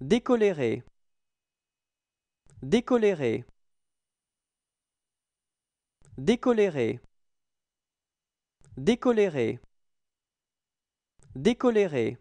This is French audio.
Décoléré. Décoléré. Décoléré. Décoléré. Décoléré.